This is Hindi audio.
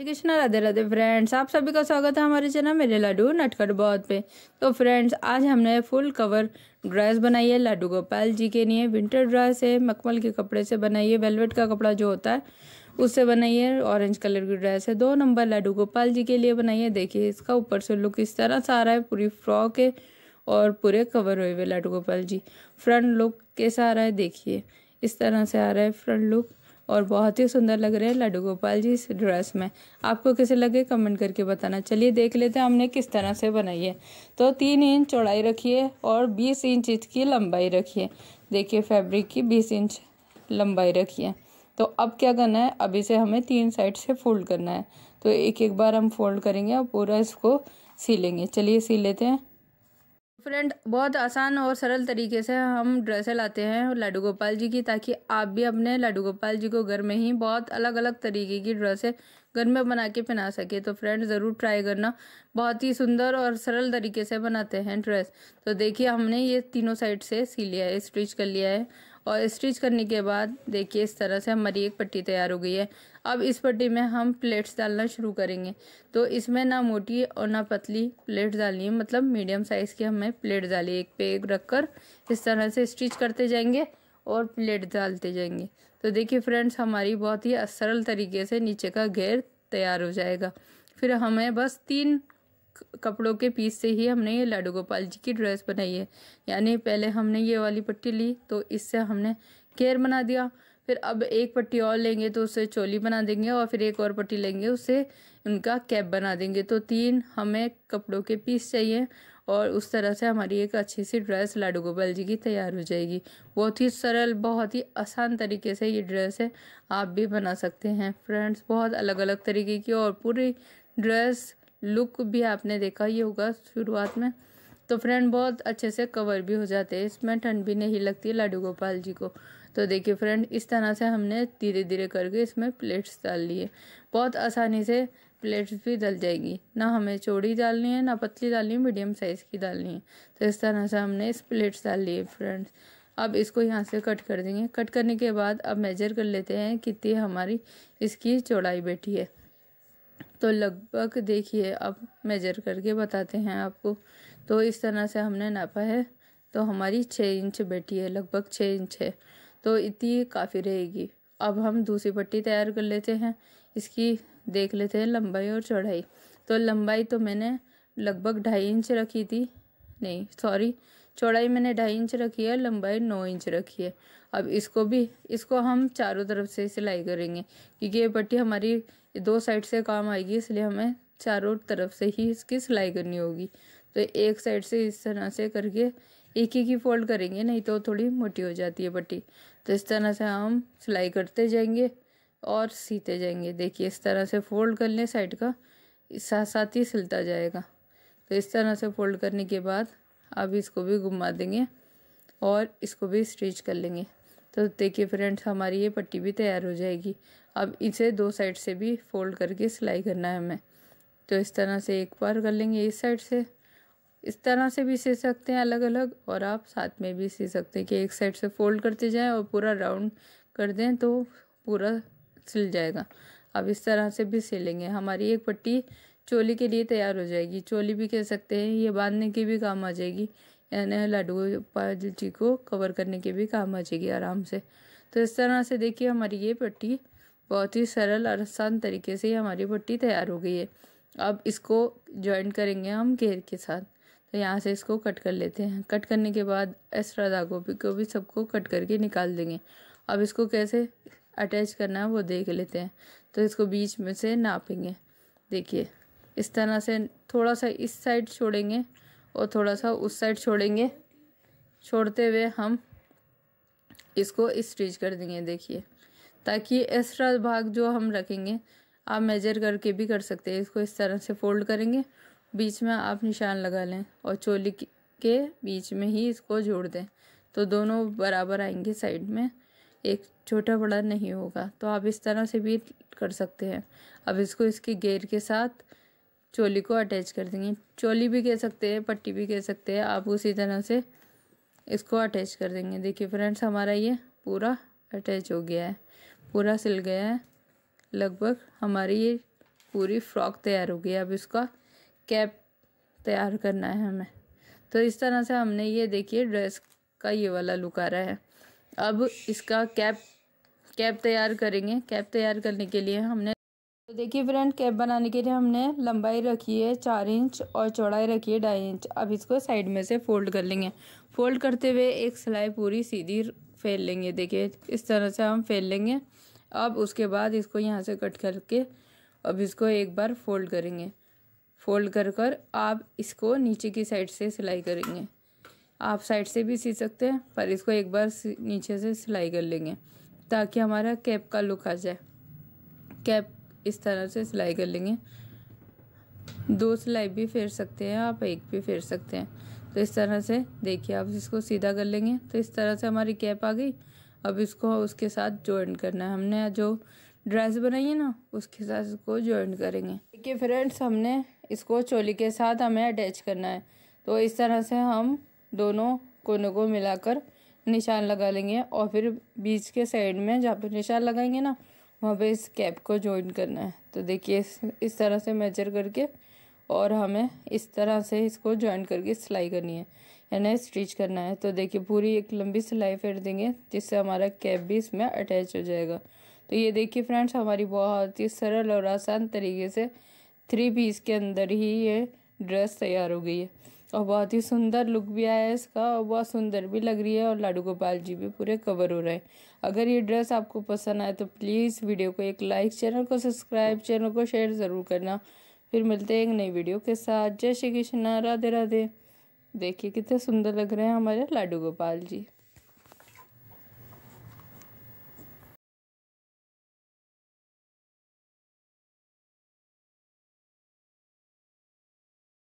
श्री कृष्ण राधे राधे फ्रेंड्स आप सभी का स्वागत है हमारे चैनल मेरे लड्डू नटखट बहुत पे तो फ्रेंड्स आज हमने फुल कवर ड्रेस बनाई है लड्डू गोपाल जी के लिए विंटर ड्रेस है मखमल के कपड़े से बनाई है वेलवेट का कपड़ा जो होता है उससे बनाई है ऑरेंज कलर की ड्रेस है दो नंबर लड्डू गोपाल जी के लिए बनाई है देखिए इसका ऊपर से लुक इस तरह से आ रहा है पूरी फ्रॉक है और पूरे कवर हुए हुए लड्डू गोपाल जी फ्रंट लुक कैसा आ रहा है देखिए इस तरह से आ रहा है फ्रंट लुक और बहुत ही सुंदर लग रहे हैं लड्डू गोपाल जी इस ड्रेस में आपको कैसे लगे कमेंट करके बताना चलिए देख लेते हैं हमने किस तरह से बनाई है तो तीन इंच चौड़ाई रखिए और बीस इंच इसकी लंबाई रखिए देखिए फैब्रिक की बीस इंच लंबाई रखिए तो अब क्या करना है अभी से हमें तीन साइड से फोल्ड करना है तो एक एक बार हम फोल्ड करेंगे और पूरा इसको सी लेंगे चलिए सी लेते हैं फ्रेंड बहुत आसान और सरल तरीके से हम ड्रेसें लाते हैं लाडू गोपाल जी की ताकि आप भी अपने लाडू गोपाल जी को घर में ही बहुत अलग अलग तरीके की ड्रेसें घर में बना के पहना सके तो फ्रेंड ज़रूर ट्राई करना बहुत ही सुंदर और सरल तरीके से बनाते हैं ड्रेस तो देखिए हमने ये तीनों साइड से सी लिया है स्टिच कर लिया है और स्टिच करने के बाद देखिए इस तरह से हमारी एक पट्टी तैयार हो गई है अब इस पट्टी में हम प्लेट्स डालना शुरू करेंगे तो इसमें ना मोटी और ना पतली प्लेट डालनी है मतलब मीडियम साइज़ की हमें प्लेट डाली एक पे एक रख कर इस तरह से स्टिच करते जाएंगे और प्लेट डालते जाएंगे तो देखिए फ्रेंड्स हमारी बहुत ही सरल तरीके से नीचे का घेर तैयार हो जाएगा फिर हमें बस तीन कपड़ों के पीस से ही हमने ये लाडू गोपाल जी की ड्रेस बनाई है यानी पहले हमने ये वाली पट्टी ली तो इससे हमने केयर बना दिया फिर अब एक पट्टी और लेंगे तो उसे चोली बना देंगे और फिर एक और पट्टी लेंगे उसे उनका कैप बना देंगे तो तीन हमें कपड़ों के पीस चाहिए और उस तरह से हमारी एक अच्छी सी ड्रेस लाडू गोपाल जी की तैयार हो जाएगी बहुत ही सरल बहुत ही आसान तरीके से ये ड्रेस है आप भी बना सकते हैं फ्रेंड्स बहुत अलग अलग तरीके की और पूरी ड्रेस लुक भी आपने देखा ही होगा शुरुआत में तो फ्रेंड बहुत अच्छे से कवर भी हो जाते हैं इसमें ठंड भी नहीं लगती लाडू गोपाल जी को तो देखिए फ्रेंड इस तरह से हमने धीरे धीरे करके इसमें प्लेट्स डाल लिए बहुत आसानी से प्लेट्स भी डल जाएगी ना हमें चौड़ी डालनी है ना पतली डालनी है मीडियम साइज़ की डालनी है तो इस तरह से हमने इस प्लेट्स डाल लिए फ्रेंड्स अब इसको यहाँ से कट कर देंगे कट करने के बाद अब मेजर कर लेते हैं कितनी हमारी इसकी चौड़ाई बैठी है तो लगभग देखिए अब मेजर करके बताते हैं आपको तो इस तरह से हमने नापा है तो हमारी छः इंच बैठी है लगभग छः इंच है तो इतनी काफ़ी रहेगी अब हम दूसरी पट्टी तैयार कर लेते हैं इसकी देख लेते हैं लंबाई और चौड़ाई तो लंबाई तो मैंने लगभग ढाई इंच रखी थी नहीं सॉरी चौड़ाई मैंने ढाई इंच रखी है लंबाई नौ इंच रखी है अब इसको भी इसको हम चारों तरफ से सिलाई करेंगे क्योंकि ये पट्टी हमारी दो साइड से काम आएगी इसलिए हमें चारों तरफ से ही इसकी सिलाई करनी होगी तो एक साइड से इस तरह से करके एक एक ही फोल्ड करेंगे नहीं तो थोड़ी मोटी हो जाती है पट्टी तो इस तरह से हम सिलाई करते जाएंगे और सीते जाएंगे देखिए इस तरह से फोल्ड कर लें साइड का साथ साथ ही सिलता जाएगा तो इस तरह से फोल्ड करने के बाद अब इसको भी घुमा देंगे और इसको भी स्टिच कर लेंगे तो देखिए फ्रेंड्स हमारी ये पट्टी भी तैयार हो जाएगी अब इसे दो साइड से भी फोल्ड करके सिलाई करना है हमें तो इस तरह से एक बार कर लेंगे इस साइड से इस तरह से भी सी सकते हैं अलग अलग और आप साथ में भी सी सकते हैं कि एक साइड से फोल्ड करते जाएं और पूरा राउंड कर दें तो पूरा सिल जाएगा अब इस तरह से भी सिलेंगे हमारी एक पट्टी चोली के लिए तैयार हो जाएगी चोली भी कह सकते हैं ये बांधने के भी काम आ जाएगी यानी लड्डू पाजी को कवर करने के भी काम आ जाएगी आराम से तो इस तरह से देखिए हमारी ये पट्टी बहुत ही सरल और आसान तरीके से हमारी पट्टी तैयार हो गई है अब इसको जॉइंट करेंगे हम घेर के साथ तो यहाँ से इसको कट कर लेते हैं कट करने के बाद एक्स्ट्रा धागों को भी सबको कट करके निकाल देंगे अब इसको कैसे अटैच करना है वो देख लेते हैं तो इसको बीच में से नापेंगे देखिए इस तरह से थोड़ा सा इस साइड छोड़ेंगे और थोड़ा सा उस साइड छोड़ेंगे छोड़ते हुए हम इसको स्ट्रिच कर देंगे देखिए ताकि एक्स्ट्रा भाग जो हम रखेंगे आप मेजर करके भी कर सकते हैं इसको इस तरह से फोल्ड करेंगे बीच में आप निशान लगा लें और चोली के बीच में ही इसको जोड़ दें तो दोनों बराबर आएंगे साइड में एक छोटा बड़ा नहीं होगा तो आप इस तरह से भी कर सकते हैं अब इसको इसके गेयर के साथ चोली को अटैच कर देंगे चोली भी कह सकते हैं पट्टी भी कह सकते हैं आप उसी तरह से इसको अटैच कर देंगे देखिए फ्रेंड्स हमारा ये पूरा अटैच हो गया है पूरा सिल गया है लगभग हमारी ये पूरी फ्रॉक तैयार हो गई अब इसका कैप तैयार करना है हमें तो इस तरह से हमने ये देखिए ड्रेस का ये वाला लुक आ रहा है अब इसका कैप कैप तैयार करेंगे कैप तैयार करने के लिए हमने तो देखिए फ्रेंड कैप बनाने के लिए हमने लंबाई रखी है चार इंच और चौड़ाई रखी है ढाई इंच अब इसको साइड में से फोल्ड कर लेंगे फोल्ड करते हुए एक सिलाई पूरी सीधी फैल लेंगे देखिए इस तरह से हम फैल लेंगे अब उसके बाद इसको यहाँ से कट करके अब इसको एक बार फोल्ड करेंगे फोल्ड कर कर आप इसको नीचे की साइड से सिलाई करेंगे आप साइड से भी सी सकते हैं पर इसको एक बार नीचे से सिलाई कर लेंगे ताकि हमारा कैप का लुक आ जाए कैप इस तरह से सिलाई कर लेंगे दो सिलाई भी फेर सकते हैं आप एक भी फेर सकते हैं तो इस तरह से देखिए आप इसको सीधा कर लेंगे तो इस तरह से हमारी कैप आ गई अब इसको उसके साथ ज्वाइन करना है हमने जो ड्रेस बनाई है ना उसके साथ इसको ज्वाइन करेंगे देखिए फ्रेंड्स हमने इसको चोली के साथ हमें अटैच करना है तो इस तरह से हम दोनों कोनों को मिलाकर निशान लगा लेंगे और फिर बीच के साइड में जहाँ पर निशान लगाएंगे ना वहाँ पे इस कैप को ज्वाइन करना है तो देखिए इस इस तरह से मेजर करके और हमें इस तरह से इसको ज्वाइन करके सिलाई करनी है यानी स्टिच करना है तो देखिए पूरी एक लंबी सिलाई फेर देंगे जिससे हमारा कैप भी इसमें अटैच हो जाएगा तो ये देखिए फ्रेंड्स हमारी बहुत ही सरल और आसान तरीके से थ्री पीस के अंदर ही ये ड्रेस तैयार हो गई है और बहुत ही सुंदर लुक भी आया है इसका और बहुत सुंदर भी लग रही है और लाडू गोपाल जी भी पूरे कवर हो रहे हैं अगर ये ड्रेस आपको पसंद आए तो प्लीज़ वीडियो को एक लाइक चैनल को सब्सक्राइब चैनल को शेयर ज़रूर करना फिर मिलते हैं एक नई वीडियो के साथ जय श्री कृष्णा राधे राधे देखिए कितने सुंदर लग रहे हैं हमारे लाडू गोपाल जी